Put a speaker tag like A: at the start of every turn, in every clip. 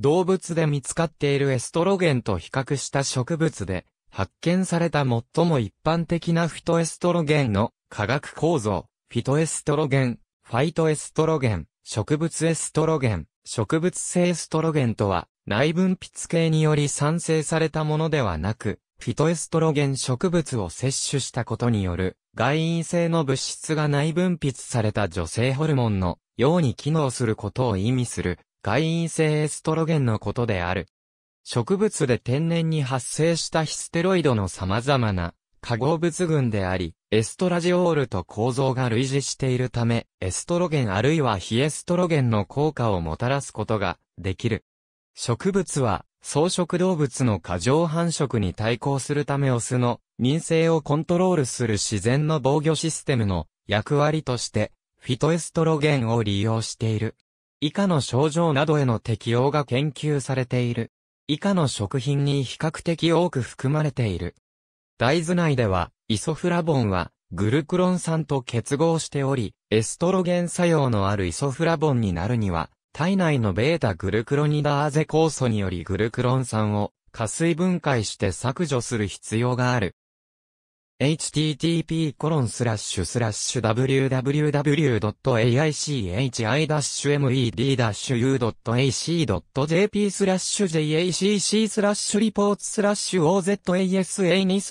A: 動物で見つかっているエストロゲンと比較した植物で、発見された最も一般的なフィトエストロゲンの化学構造、フィトエストロゲン、ファイトエストロゲン、植物エストロゲン、植物性エストロゲンとは、内分泌系により産生されたものではなく、フィトエストロゲン植物を摂取したことによる、外因性の物質が内分泌された女性ホルモンのように機能することを意味する外因性エストロゲンのことである。植物で天然に発生したヒステロイドの様々な化合物群であり、エストラジオールと構造が類似しているため、エストロゲンあるいは非エストロゲンの効果をもたらすことができる。植物は草食動物の過剰繁殖に対抗するためオスの民生をコントロールする自然の防御システムの役割として、フィトエストロゲンを利用している。以下の症状などへの適用が研究されている。以下の食品に比較的多く含まれている。大豆内では、イソフラボンは、グルクロン酸と結合しており、エストロゲン作用のあるイソフラボンになるには、体内の β グルクロニダーゼ酵素によりグルクロン酸を加水分解して削除する必要がある。http://www.aichi-med-u.ac.jp スラッシュ jacc スラッシュリポーツスラッシュ ozasa2 ス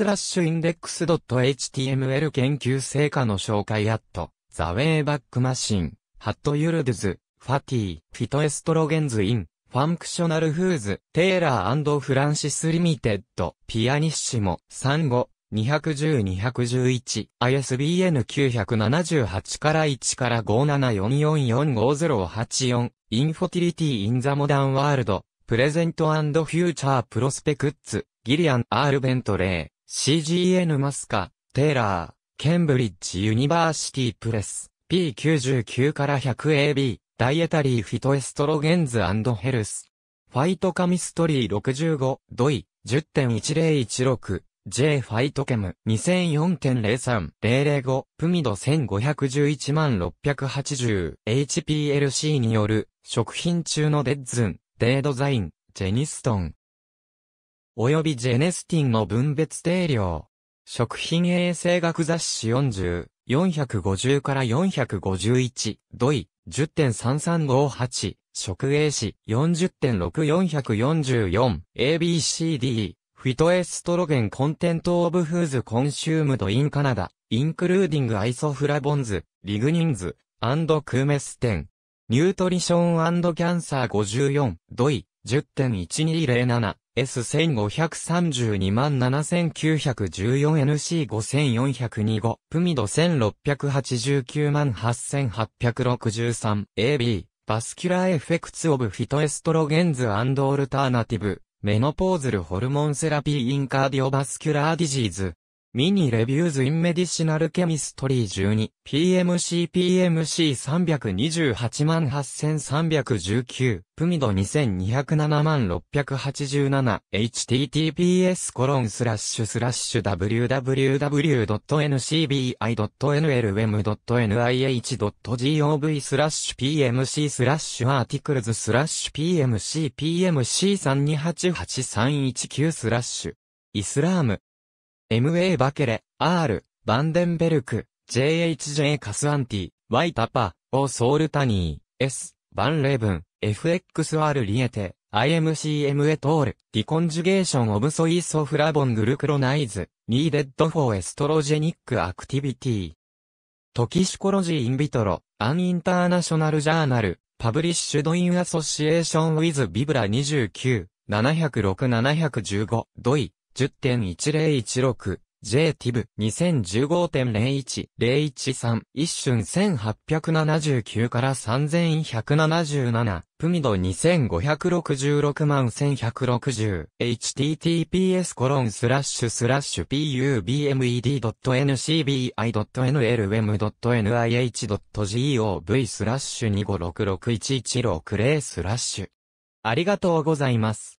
A: ラッシュインデックス .html 研究成果の紹介アット、ザウェイバックマシン、ハットユルドゥズ、ファティ、フィトエストロゲンズイン、ファンクショナルフーズ、テイラーフランシスリミテッド、ピアニッシモ、サンゴ、210-211、ISBN 978から1から5 7 4 4 4 5 0 8 4 i n f o t i l i t y in the Modern World, Present and Future Prospects、ギリアン・ R・ ベントレー、CGN マスカ、テイラー、ケンブリッジ・ユニバーシティ・プレス、P99 から 100AB、ダイエタリー・フィトエストロゲンズヘルス。ファイトカミストリー65、ドイ、10.1016。J ファイトケム2004.03.005プミド1511万 680HPLC による食品中のデッズン、デードザイン、ジェニストン。およびジェネスティンの分別定量。食品衛生学雑誌40、450から451、ドイ、10.3358、食英史40.6444、ABCD、フィトエストロゲンコンテントオブフーズコンシュームドインカナダ、インクルーディングアイソフラボンズ、リグニンズ、アンドクーメステン。ニュートリションアンドキャンサー54、ドイ、10.1207、S15327914NC5402 プミド1689万 8863AB バスキュラーエフェクツオブフィトエストロゲンズオルターナティブメノポーズルホルモンセラピーインカーディオバスキュラーディジーズ。ミニレビューズインメディシナルケミストリー 12PMCPMC3288319 プミド2 2 0 7 6 8 7 https コロンスラッシュスラッシュ www.ncbi.nlm.nih.gov スラッシュ PMC スラッシュアーティクルズスラッシュ PMC PMC32883119 スラッシュイスラーム MA バケレ、R、バンデンベルク、JHJ カスアンティ、Y タパ、O ソウルタニー、S、バンレブン、FXR リエテ、i m c m エトール、ディコンジュゲーションオブソイソフラボングルクロナイズ、ニーデッドフォーエストロジェニックアクティビティ。トキシコロジーインビトロ、アンインターナショナルジャーナル、パブリッシュドインアソシエーションウィズビブラ29、706-715、ドイ、10.1016、j t i b 2015.01013一瞬1879から3177プミド2566万1160 https コロンスラッシュスラッシュ p u b m e d n c b i n l m n i h g o v スラッシュ2566116レスラッシュありがとうございます。